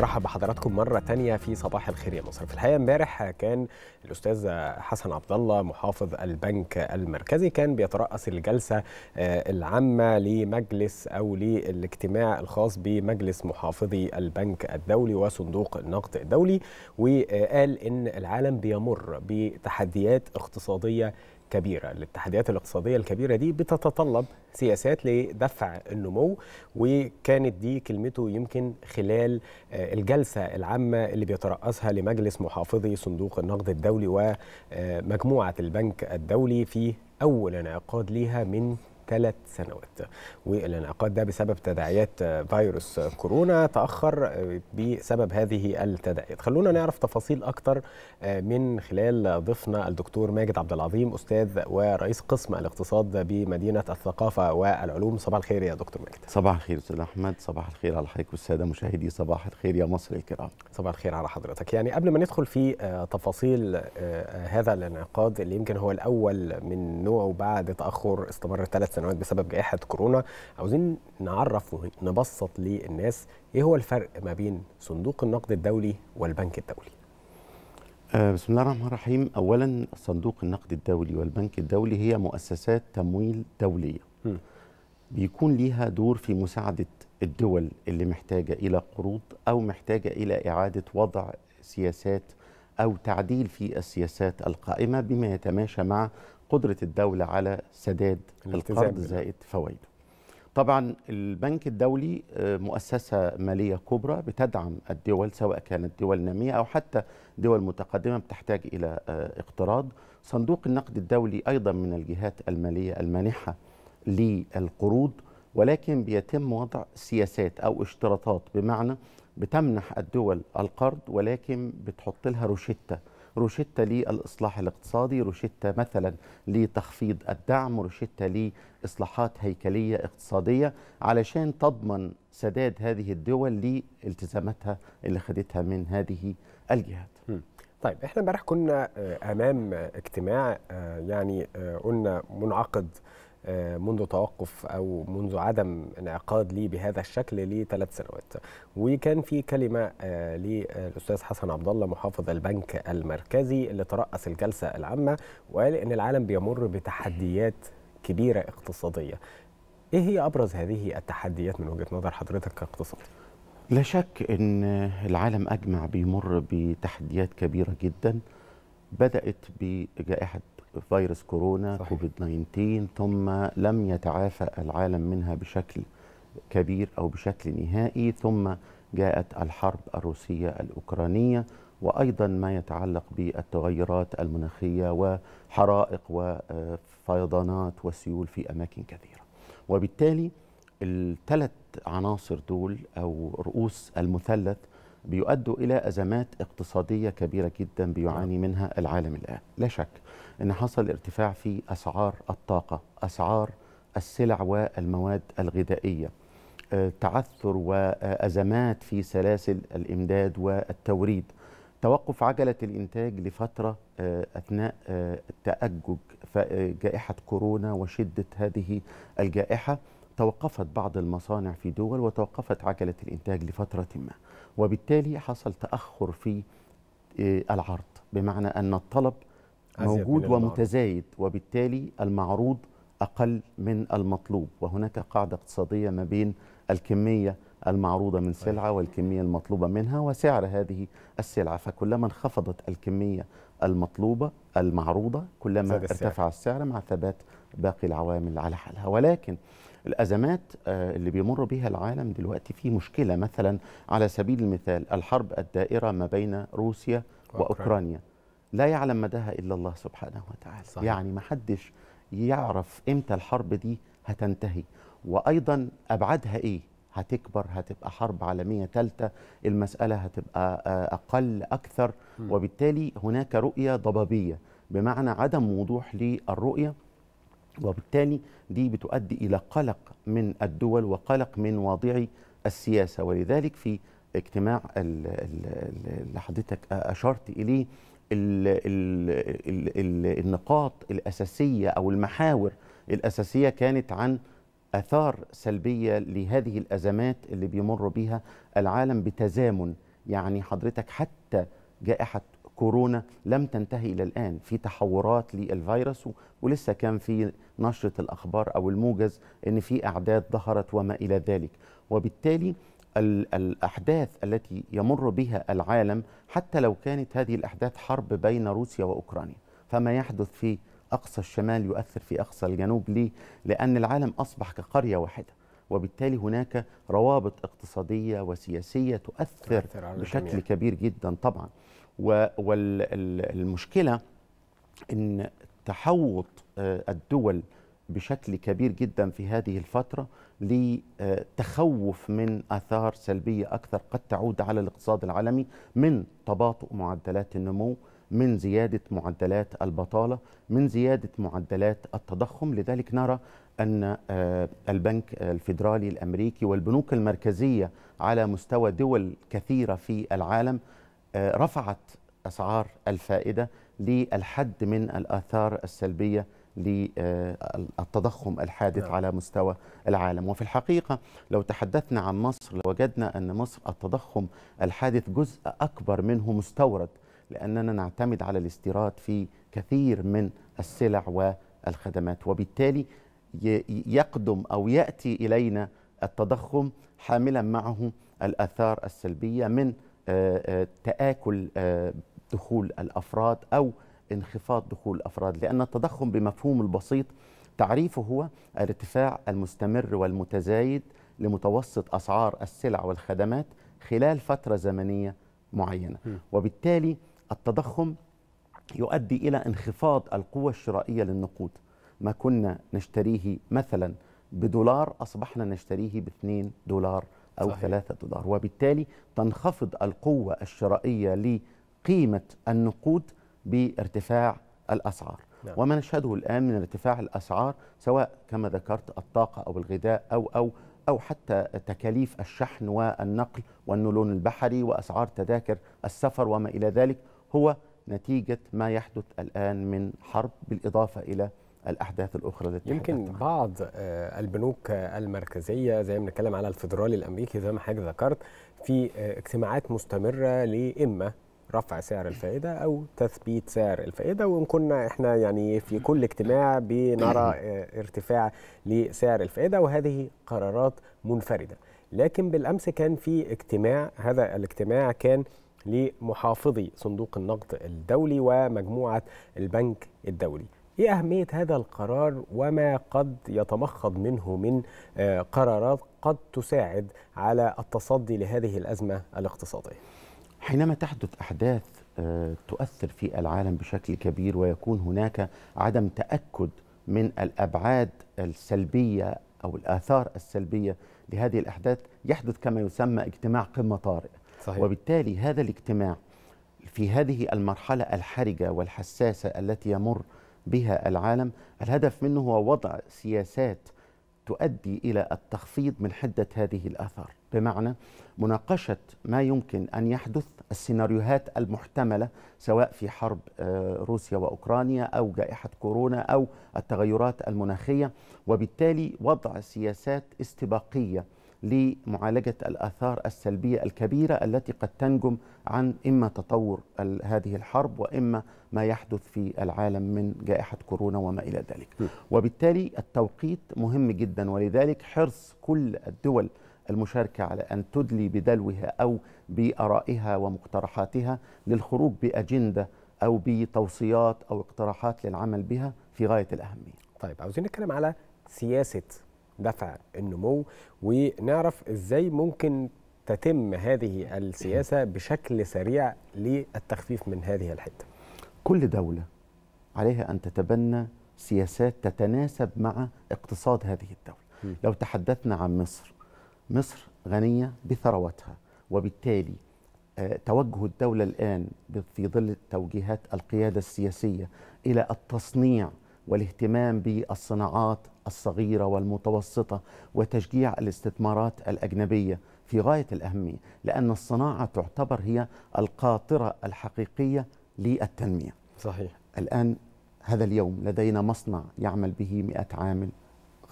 رحب بحضراتكم مرة تانية في صباح الخير يا مصر في الحقيقة امبارح كان الأستاذ حسن عبد الله محافظ البنك المركزي كان بيترأس الجلسة آه، العامة لمجلس أو للاجتماع الخاص بمجلس محافظي البنك الدولي وصندوق النقد الدولي وقال إن العالم بيمر بتحديات اقتصادية كبيرة الاتحاديات الاقتصادية الكبيرة دي بتتطلب سياسات لدفع النمو وكانت دي كلمته يمكن خلال آه، الجلسة العامة اللي بيترأسها لمجلس محافظي صندوق النقد الدولي ومجموعة آه، البنك الدولي في أول انعقاد ليها من ثلاث سنوات والانعقاد ده بسبب تداعيات فيروس كورونا تأخر بسبب هذه التداعيات خلونا نعرف تفاصيل أكتر آه، من خلال ضيفنا الدكتور ماجد عبد العظيم أستاذ ورئيس قسم الاقتصاد بمدينة الثقافة والعلوم صباح الخير يا دكتور ماجد صباح الخير أستاذ أحمد صباح الخير على حضرتك والسادة مشاهدي صباح الخير يا مصر الكرام صباح الخير على حضرتك يعني قبل ما ندخل في آه، تفاصيل آه، هذا الانعقاد اللي يمكن هو الأول من نوعه بعد تأخر استمر ثلاث سنوات بسبب جائحه كورونا عاوزين نعرف ونبسط للناس ايه هو الفرق ما بين صندوق النقد الدولي والبنك الدولي آه، بسم الله الرحمن الرحيم اولا صندوق النقد الدولي والبنك الدولي هي مؤسسات تمويل دوليه بيكون ليها دور في مساعده الدول اللي محتاجه الى قروض او محتاجه الى اعاده وضع سياسات او تعديل في السياسات القائمه بما يتماشى مع قدرة الدولة على سداد القرض زائد فوائده طبعا البنك الدولي آه، مؤسسة مالية كبرى بتدعم الدول سواء كانت دول نامية أو حتى دول متقدمة بتحتاج إلى آه، اقتراض صندوق النقد الدولي أيضا من الجهات المالية المانحة للقروض ولكن بيتم وضع سياسات أو اشتراطات بمعنى بتمنح الدول القرض ولكن بتحط لها روشته روشتة للإصلاح الاقتصادي روشتة مثلا لتخفيض الدعم روشتة لإصلاحات هيكلية اقتصادية علشان تضمن سداد هذه الدول لالتزاماتها اللي خدتها من هذه الجهات طيب احنا امبارح كنا آه، امام اجتماع آه، يعني آه، قلنا منعقد آه، منذ توقف او منذ عدم انعقاد لي بهذا الشكل لثلاث سنوات وكان في كلمه آه، للاستاذ حسن عبد الله محافظ البنك المركزي اللي ترأس الجلسه العامه وقال ان العالم بيمر بتحديات كبيره اقتصاديه ايه هي ابرز هذه التحديات من وجهه نظر حضرتك كاقتصاد لا شك ان العالم اجمع بيمر بتحديات كبيره جدا بدات بجائحه فيروس كورونا صحيح. كوفيد 19 ثم لم يتعافى العالم منها بشكل كبير أو بشكل نهائي ثم جاءت الحرب الروسية الأوكرانية وأيضا ما يتعلق بالتغيرات المناخية وحرائق وفيضانات وسيول في أماكن كثيرة وبالتالي الثلاث عناصر دول أو رؤوس المثلث بيؤدوا إلى أزمات اقتصادية كبيرة جدا بيعاني منها العالم الآن لا شك أن حصل ارتفاع في أسعار الطاقة أسعار السلع والمواد الغذائية آه، تعثر وأزمات في سلاسل الإمداد والتوريد توقف عجلة الإنتاج لفترة آه، أثناء آه، تأجج جائحة كورونا وشدة هذه الجائحة توقفت بعض المصانع في دول وتوقفت عجلة الإنتاج لفترة ما وبالتالي حصل تأخر في آه، العرض بمعنى أن الطلب موجود ومتزايد وبالتالي المعروض أقل من المطلوب وهناك قاعدة اقتصادية ما بين الكمية المعروضة من سلعة طيب. والكمية المطلوبة منها وسعر هذه السلعة فكلما انخفضت الكمية المطلوبة المعروضة كلما ارتفع السعر مع ثبات باقي العوامل على حالها ولكن الأزمات آه، اللي بيمر بها العالم دلوقتي في مشكلة مثلا على سبيل المثال الحرب الدائرة ما بين روسيا وأوكرانيا لا يعلم مداها إلا الله سبحانه وتعالى صحيح. يعني ما حدش يعرف إمتى الحرب دي هتنتهي وأيضا أبعادها إيه هتكبر هتبقى حرب عالمية ثالثة المسألة هتبقى آه، أقل أكثر وبالتالي هناك رؤية ضبابية بمعنى عدم وضوح للرؤية وبالتالي دي بتؤدي إلى قلق من الدول وقلق من واضعي السياسة ولذلك في اجتماع اللي حضرتك أشرت إليه الـ الـ الـ النقاط الأساسية أو المحاور الأساسية كانت عن آثار سلبية لهذه الأزمات اللي بيمر بها العالم بتزامن يعني حضرتك حتى جائحة كورونا لم تنتهي الى الان في تحورات للفيروس ولسه كان في نشره الاخبار او الموجز ان في اعداد ظهرت وما الى ذلك وبالتالي الأحداث التي يمر بها العالم حتى لو كانت هذه الأحداث حرب بين روسيا وأوكرانيا فما يحدث في أقصى الشمال يؤثر في أقصى الجنوب ليه؟ لأن العالم أصبح كقرية واحدة وبالتالي هناك روابط اقتصادية وسياسية تؤثر بشكل كبير جدا طبعا والمشكله ان تحوط آه، الدول بشكل كبير جدا في هذه الفتره لتخوف آه، من اثار سلبيه اكثر قد تعود على الاقتصاد العالمي من تباطؤ معدلات النمو من زياده معدلات البطاله من زياده معدلات التضخم لذلك نرى ان آه، البنك الفيدرالي الامريكي والبنوك المركزيه على مستوى دول كثيره في العالم آه، رفعت أسعار الفائدة للحد من الآثار السلبية للتضخم الحادث نعم. على مستوى العالم وفي الحقيقة لو تحدثنا عن مصر لوجدنا أن مصر التضخم الحادث جزء أكبر منه مستورد لأننا نعتمد على الاستيراد في كثير من السلع والخدمات وبالتالي يقدم أو يأتي إلينا التضخم حاملا معه الآثار السلبية من تآكل آه، دخول الأفراد أو انخفاض دخول الأفراد لأن التضخم بمفهوم البسيط تعريفه هو الارتفاع المستمر والمتزايد لمتوسط أسعار السلع والخدمات خلال فترة زمنية معينة وبالتالي التضخم يؤدي إلى انخفاض القوة الشرائية للنقود ما كنا نشتريه مثلا بدولار أصبحنا نشتريه باثنين دولار أو صحيح. ثلاثة دولار وبالتالي تنخفض القوة الشرائية لقيمة النقود بارتفاع الأسعار نعم. وما نشهده الآن من ارتفاع الأسعار سواء كما ذكرت الطاقة أو الغذاء أو أو أو حتى تكاليف الشحن والنقل والنلون البحري وأسعار تذاكر السفر وما إلى ذلك هو نتيجة ما يحدث الآن من حرب بالإضافة إلى الاحداث الاخرى التي يمكن بعض آه، البنوك المركزيه زي ما بنتكلم على الفدرالي الامريكي زي ما حضرتك ذكرت في آه، اجتماعات مستمره لاما رفع سعر الفائدة أو تثبيت سعر الفائدة وإن كنا إحنا يعني في كل اجتماع بنرى آه، ارتفاع لسعر الفائدة وهذه قرارات منفردة لكن بالأمس كان في اجتماع هذا الاجتماع كان لمحافظي صندوق النقد الدولي ومجموعة البنك الدولي ايه اهميه هذا القرار وما قد يتمخض منه من آه، قرارات قد تساعد على التصدي لهذه الازمه الاقتصاديه حينما تحدث احداث آه، تؤثر في العالم بشكل كبير ويكون هناك عدم تاكد من الابعاد السلبيه او الاثار السلبيه لهذه الاحداث يحدث كما يسمى اجتماع قمه طارئ صحيح. وبالتالي هذا الاجتماع في هذه المرحله الحرجه والحساسه التي يمر بها العالم الهدف منه هو وضع سياسات تؤدي الى التخفيض من حده هذه الاثار بمعنى مناقشه ما يمكن ان يحدث السيناريوهات المحتمله سواء في حرب آه، روسيا واوكرانيا او جائحه كورونا او التغيرات المناخيه وبالتالي وضع سياسات استباقيه لمعالجة الآثار السلبية الكبيرة التي قد تنجم عن إما تطور هذه الحرب وإما ما يحدث في العالم من جائحة كورونا وما إلى ذلك وبالتالي التوقيت مهم جدا ولذلك حرص كل الدول المشاركة على أن تدلي بدلوها أو بآرائها ومقترحاتها للخروج بأجندة أو بتوصيات أو اقتراحات للعمل بها في غاية الأهمية طيب عاوزين نتكلم على سياسة دفع النمو ونعرف ازاي ممكن تتم هذه السياسه بشكل سريع للتخفيف من هذه الحته. كل دوله عليها ان تتبنى سياسات تتناسب مع اقتصاد هذه الدوله. م. لو تحدثنا عن مصر، مصر غنيه بثرواتها وبالتالي آه، توجه الدولة الآن في ظل توجيهات القيادة السياسية إلى التصنيع والاهتمام بالصناعات الصغيرة والمتوسطة وتشجيع الاستثمارات الأجنبية في غاية الأهمية لأن الصناعة تعتبر هي القاطرة الحقيقية للتنمية صحيح الآن هذا اليوم لدينا مصنع يعمل به 100 عامل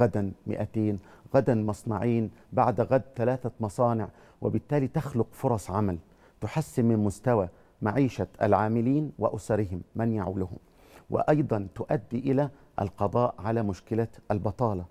غدا 200 غدا مصنعين بعد غد ثلاثة مصانع وبالتالي تخلق فرص عمل تحسن من مستوى معيشة العاملين وأسرهم من يعولهم وأيضا تؤدي إلى القضاء على مشكلة البطالة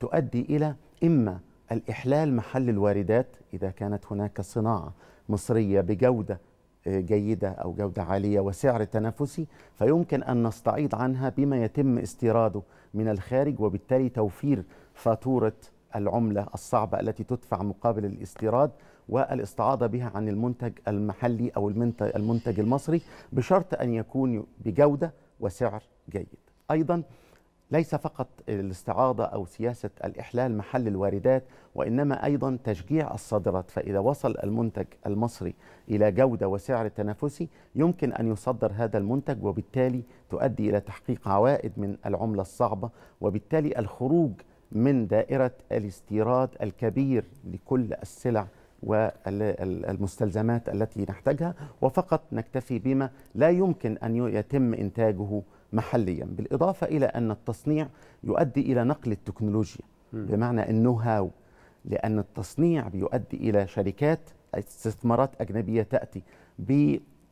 تؤدي إلى إما الإحلال محل الواردات إذا كانت هناك صناعة مصرية بجودة آه، جيدة أو جودة عالية وسعر تنافسي فيمكن أن نستعيض عنها بما يتم استيراده من الخارج وبالتالي توفير فاتورة العملة الصعبة التي تدفع مقابل الاستيراد والاستعاضة بها عن المنتج المحلي أو المنتج المصري بشرط أن يكون بجودة وسعر جيد أيضا ليس فقط الاستعاضة أو سياسة الإحلال محل الواردات وإنما أيضا تشجيع الصادرات فإذا وصل المنتج المصري إلى جودة وسعر تنافسي يمكن أن يصدر هذا المنتج وبالتالي تؤدي إلى تحقيق عوائد من العملة الصعبة وبالتالي الخروج من دائرة الاستيراد الكبير لكل السلع والمستلزمات التي نحتاجها وفقط نكتفي بما لا يمكن أن يتم إنتاجه محليا بالإضافة إلى أن التصنيع يؤدي إلى نقل التكنولوجيا بمعنى النو هاو لأن التصنيع بيؤدي إلى شركات استثمارات أجنبية تأتي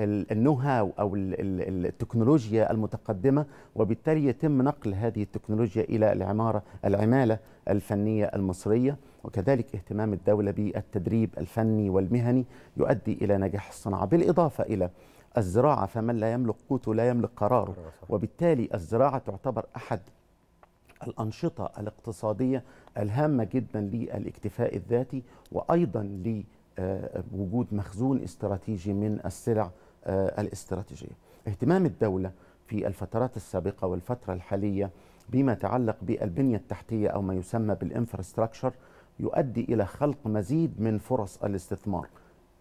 النو هاو او التكنولوجيا المتقدمه وبالتالي يتم نقل هذه التكنولوجيا الى العماره العماله الفنيه المصريه وكذلك اهتمام الدوله بالتدريب الفني والمهني يؤدي الى نجاح الصناعه بالاضافه الى الزراعه فمن لا يملك قوته لا يملك قراره وبالتالي الزراعه تعتبر احد الانشطه الاقتصاديه الهامه جدا للاكتفاء الذاتي وايضا لوجود آه، وجود مخزون استراتيجي من السلع آه، الاستراتيجية اهتمام الدولة في الفترات السابقة والفترة الحالية بما يتعلق بالبنية التحتية أو ما يسمى بالإنفراستراكشر يؤدي إلى خلق مزيد من فرص الاستثمار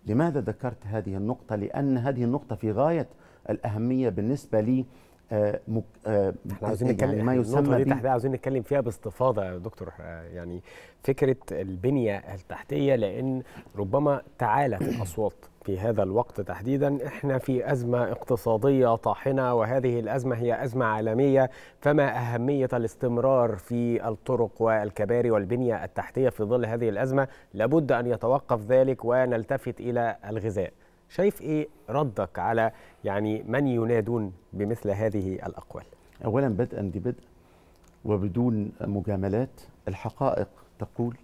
لماذا ذكرت هذه النقطة؟ لأن هذه النقطة في غاية الأهمية بالنسبة لي آه، مك... آه، احنا آه، عاوزين نتكلم يعني ما يسمى دي عاوزين نتكلم فيها باستفاضه يا دكتور يعني فكره البنيه التحتيه لان ربما تعالت الاصوات في هذا الوقت تحديدا احنا في ازمه اقتصاديه طاحنه وهذه الازمه هي ازمه عالميه فما اهميه الاستمرار في الطرق والكباري والبنيه التحتيه في ظل هذه الازمه لابد ان يتوقف ذلك ونلتفت الى الغذاء شايف ايه ردك على يعني من ينادون بمثل هذه الاقوال اولا بدءا ببدء وبدون مجاملات الحقائق تقول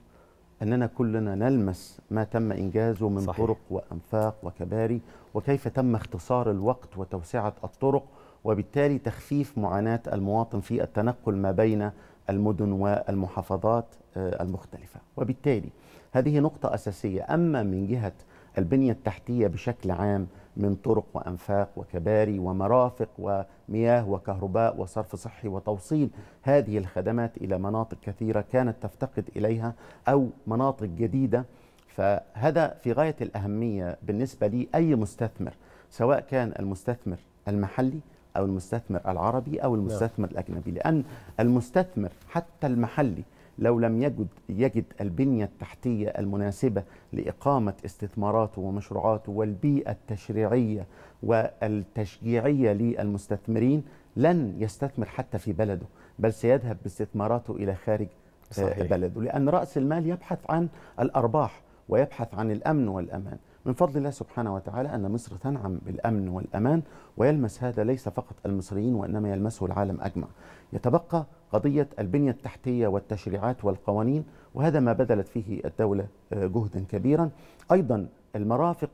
اننا كلنا نلمس ما تم انجازه من صحيح. طرق وانفاق وكباري وكيف تم اختصار الوقت وتوسعه الطرق وبالتالي تخفيف معاناه المواطن في التنقل ما بين المدن والمحافظات آه، المختلفه وبالتالي هذه نقطه اساسيه اما من جهه البنية التحتية بشكل عام من طرق وأنفاق وكباري ومرافق ومياه وكهرباء وصرف صحي وتوصيل هذه الخدمات إلى مناطق كثيرة كانت تفتقد إليها أو مناطق جديدة فهذا في غاية الأهمية بالنسبة لأي مستثمر سواء كان المستثمر المحلي أو المستثمر العربي أو المستثمر الأجنبي لأن المستثمر حتى المحلي لو لم يجد يجد البنيه التحتيه المناسبه لاقامه استثماراته ومشروعاته والبيئه التشريعيه والتشجيعيه للمستثمرين لن يستثمر حتى في بلده بل سيذهب باستثماراته الى خارج آه، صحيح. بلده لان راس المال يبحث عن الارباح ويبحث عن الامن والامان من فضل الله سبحانه وتعالى أن مصر تنعم بالأمن والأمان ويلمس هذا ليس فقط المصريين وإنما يلمسه العالم أجمع يتبقى قضية البنية التحتية والتشريعات والقوانين وهذا ما بذلت فيه الدولة آه، جهدا كبيرا أيضا المرافق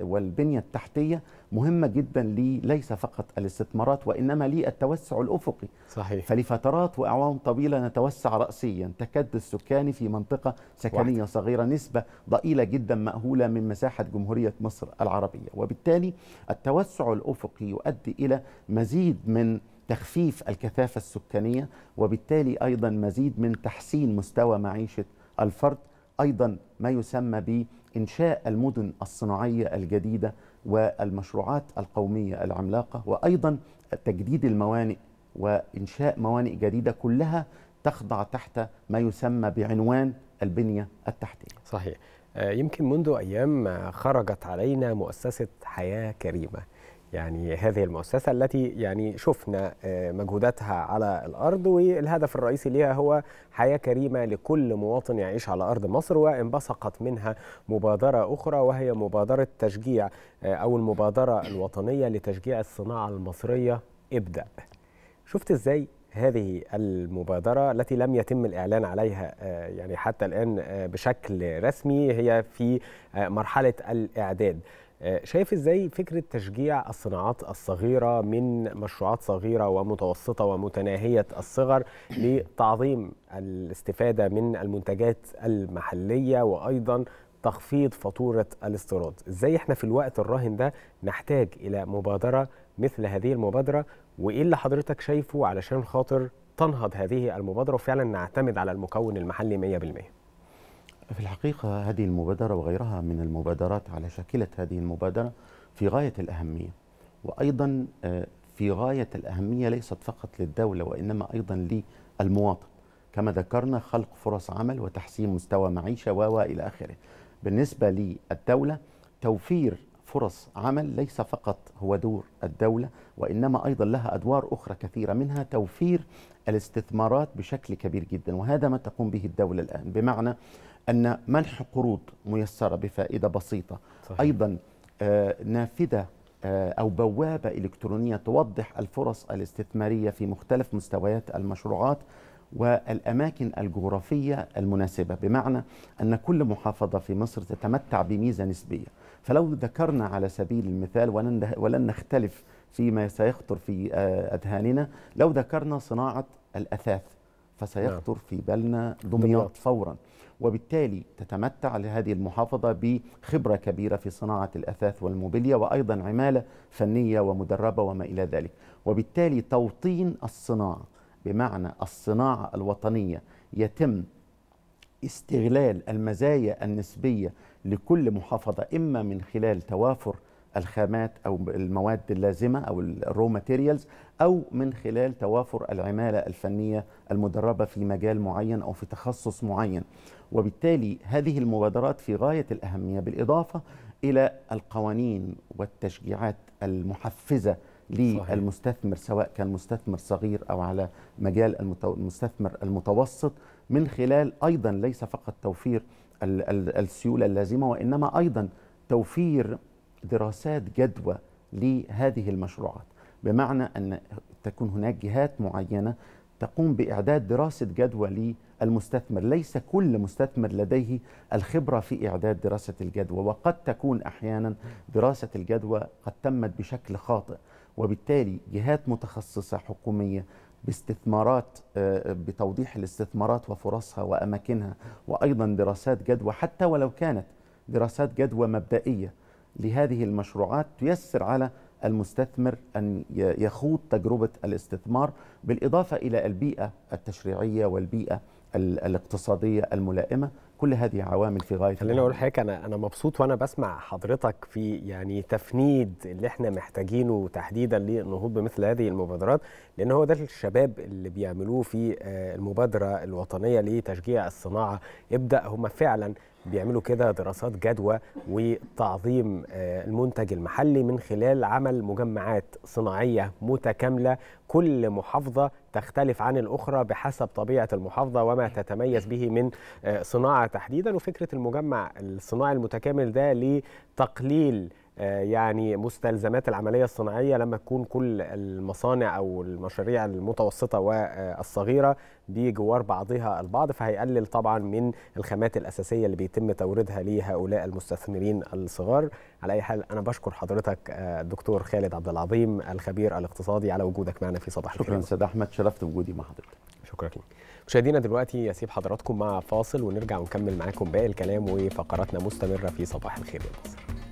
والبنية التحتية مهمة جدا لي ليس فقط الاستثمارات وإنما لي التوسع الأفقي صحيح فلفترات وأعوام طويلة نتوسع رأسيا تكد السكان في منطقة سكنية واحد. صغيرة نسبة ضئيلة جدا مأهولة من مساحة جمهورية مصر العربية وبالتالي التوسع الأفقي يؤدي إلى مزيد من تخفيف الكثافة السكانية وبالتالي أيضا مزيد من تحسين مستوى معيشة الفرد أيضا ما يسمى بإنشاء المدن الصناعية الجديدة والمشروعات القومية العملاقة وأيضا تجديد الموانئ وإنشاء موانئ جديدة كلها تخضع تحت ما يسمى بعنوان البنية التحتية صحيح آه، يمكن منذ أيام خرجت علينا مؤسسة حياة كريمة يعني هذه المؤسسة التي يعني شفنا آه، مجهوداتها على الأرض والهدف الرئيسي لها هو حياة كريمة لكل مواطن يعيش على أرض مصر وانبثقت منها مبادرة أخرى وهي مبادرة تشجيع آه، أو المبادرة الوطنية لتشجيع الصناعة المصرية ابدأ شفت إزاي هذه المبادرة التي لم يتم الإعلان عليها آه، يعني حتى الآن بشكل رسمي هي في مرحلة الإعداد آه، شايف ازاي فكره تشجيع الصناعات الصغيره من مشروعات صغيره ومتوسطه ومتناهيه الصغر لتعظيم الاستفاده من المنتجات المحليه وايضا تخفيض فاتوره الاستيراد ازاي احنا في الوقت الراهن ده نحتاج الى مبادره مثل هذه المبادره وايه اللي حضرتك شايفه علشان خاطر تنهض هذه المبادره وفعلا نعتمد على المكون المحلي 100% في الحقيقة هذه المبادرة وغيرها من المبادرات على شاكلة هذه المبادرة في غاية الأهمية وأيضا آه، في غاية الأهمية ليست فقط للدولة وإنما أيضا للمواطن كما ذكرنا خلق فرص عمل وتحسين مستوى معيشة و إلى آخره بالنسبة للدولة توفير فرص عمل ليس فقط هو دور الدولة وإنما أيضا لها أدوار أخرى كثيرة منها توفير الاستثمارات بشكل كبير جدا وهذا ما تقوم به الدولة الآن بمعنى أن منح قروض ميسرة بفائدة بسيطة صحيح. أيضا آه، نافذة آه، أو بوابة إلكترونية توضح الفرص الاستثمارية في مختلف مستويات المشروعات والأماكن الجغرافية المناسبة بمعنى أن كل محافظة في مصر تتمتع بميزة نسبية فلو ذكرنا على سبيل المثال ولن نختلف فيما سيخطر في آه، أذهاننا لو ذكرنا صناعة الأثاث فسيخطر نعم. في بالنا دمياط فورا وبالتالي تتمتع هذه المحافظة بخبرة كبيرة في صناعة الأثاث والموبيليا وأيضا عمالة فنية ومدربة وما إلى ذلك وبالتالي توطين الصناعة بمعنى الصناعة الوطنية يتم استغلال المزايا النسبية لكل محافظة إما من خلال توافر الخامات او المواد اللازمه او الرو ماتيريالز او من خلال توافر العماله الفنيه المدربه في مجال معين او في تخصص معين وبالتالي هذه المبادرات في غايه الاهميه بالاضافه الى القوانين والتشجيعات المحفزه للمستثمر سواء كان مستثمر صغير او على مجال المستثمر المتوسط من خلال ايضا ليس فقط توفير السيوله اللازمه وانما ايضا توفير دراسات جدوى لهذه المشروعات بمعنى أن تكون هناك جهات معينة تقوم بإعداد دراسة جدوى للمستثمر ليس كل مستثمر لديه الخبرة في إعداد دراسة الجدوى وقد تكون أحيانا دراسة الجدوى قد تمت بشكل خاطئ وبالتالي جهات متخصصة حكومية باستثمارات آه، بتوضيح الاستثمارات وفرصها وأماكنها وأيضا دراسات جدوى حتى ولو كانت دراسات جدوى مبدئية لهذه المشروعات تيسر على المستثمر أن يخوض تجربة الاستثمار بالإضافة إلى البيئة التشريعية والبيئة الاقتصادية الملائمة كل هذه عوامل في غايه خليني اقول لحضرتك انا انا مبسوط وانا بسمع حضرتك في يعني تفنيد اللي احنا محتاجينه تحديدا للنهوض بمثل هذه المبادرات لان هو ده الشباب اللي بيعملوه في آه، المبادره الوطنيه لتشجيع الصناعه ابدا هم فعلا بيعملوا كده دراسات جدوى وتعظيم آه، المنتج المحلي من خلال عمل مجمعات صناعية متكاملة كل محافظة تختلف عن الأخرى بحسب طبيعة المحافظة وما تتميز به من آه، صناعة تحديدا وفكرة المجمع الصناعي المتكامل ده لتقليل آه، يعني مستلزمات العمليه الصناعيه لما تكون كل المصانع او المشاريع المتوسطه والصغيره دي جوار بعضها البعض فهيقلل طبعا من الخامات الاساسيه اللي بيتم توريدها لهؤلاء المستثمرين الصغار على اي حال انا بشكر حضرتك الدكتور آه، خالد عبد العظيم الخبير الاقتصادي على وجودك معنا في صباح الخير شكرا استاذ احمد شرفت بوجودي مع حضرتك شكرا لك مشاهدينا دلوقتي يسيب حضراتكم مع فاصل ونرجع ونكمل معاكم باقي الكلام وفقراتنا مستمره في صباح الخير يا مصر